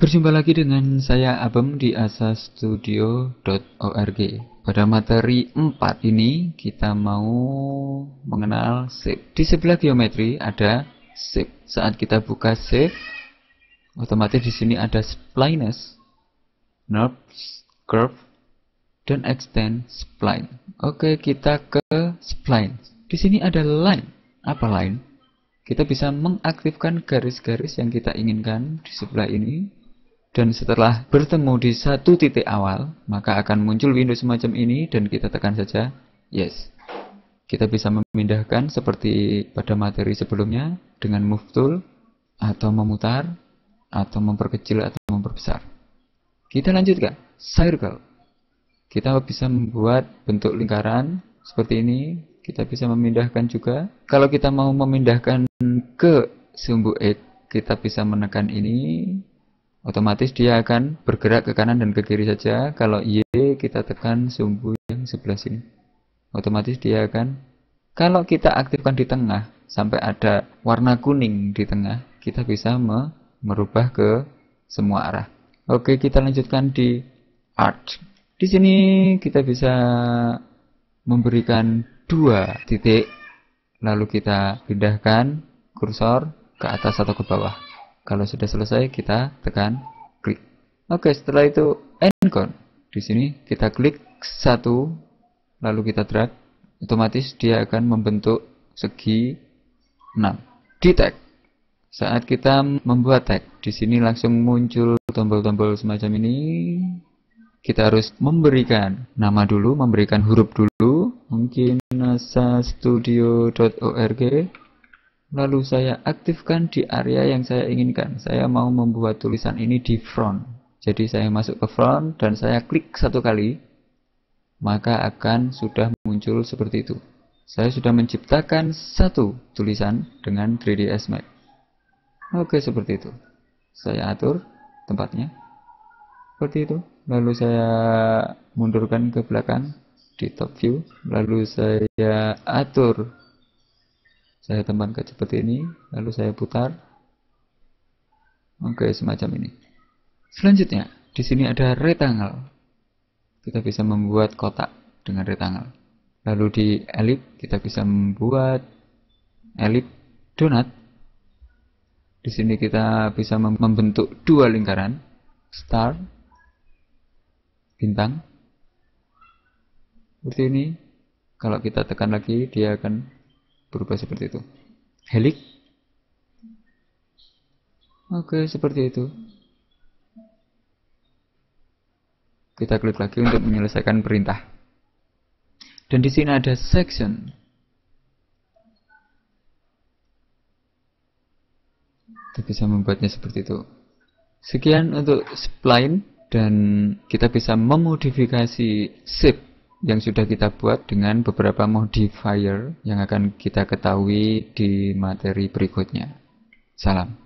Berjumpa lagi dengan saya Abem di asastudio.org Pada materi 4 ini kita mau mengenal shape Di sebelah geometri ada shape Saat kita buka shape Otomatis di sini ada splines, knobs, curve, dan extend spline Oke kita ke spline Di sini ada line Apa line? Kita bisa mengaktifkan garis-garis yang kita inginkan di sebelah ini dan setelah bertemu di satu titik awal, maka akan muncul window semacam ini dan kita tekan saja yes. Kita bisa memindahkan seperti pada materi sebelumnya dengan move tool atau memutar atau memperkecil atau memperbesar. Kita lanjutkan circle. Kita bisa membuat bentuk lingkaran seperti ini. Kita bisa memindahkan juga. Kalau kita mau memindahkan ke sumbu X, kita bisa menekan ini otomatis dia akan bergerak ke kanan dan ke kiri saja kalau Y kita tekan sumbu yang sebelah sini otomatis dia akan kalau kita aktifkan di tengah sampai ada warna kuning di tengah kita bisa me merubah ke semua arah oke kita lanjutkan di art di sini kita bisa memberikan dua titik lalu kita pindahkan kursor ke atas atau ke bawah kalau sudah selesai, kita tekan klik. Oke, setelah itu encode. Di sini kita klik satu, lalu kita drag. Otomatis dia akan membentuk segi 6. Di tag. Saat kita membuat tag, di sini langsung muncul tombol-tombol semacam ini. Kita harus memberikan nama dulu, memberikan huruf dulu. Mungkin nasa-studio.org Lalu saya aktifkan di area yang saya inginkan. Saya mau membuat tulisan ini di front. Jadi saya masuk ke front dan saya klik satu kali. Maka akan sudah muncul seperti itu. Saya sudah menciptakan satu tulisan dengan 3ds Max. Oke seperti itu. Saya atur tempatnya. Seperti itu. Lalu saya mundurkan ke belakang di top view. Lalu saya atur saya temankan seperti ini lalu saya putar oke semacam ini selanjutnya di sini ada rectangle kita bisa membuat kotak dengan rectangle lalu di elip kita bisa membuat elip donat di sini kita bisa membentuk dua lingkaran star bintang seperti ini kalau kita tekan lagi dia akan berubah seperti itu helix oke seperti itu kita klik lagi untuk menyelesaikan perintah dan di sini ada section kita bisa membuatnya seperti itu sekian untuk spline dan kita bisa memodifikasi shape yang sudah kita buat dengan beberapa modifier yang akan kita ketahui di materi berikutnya. Salam.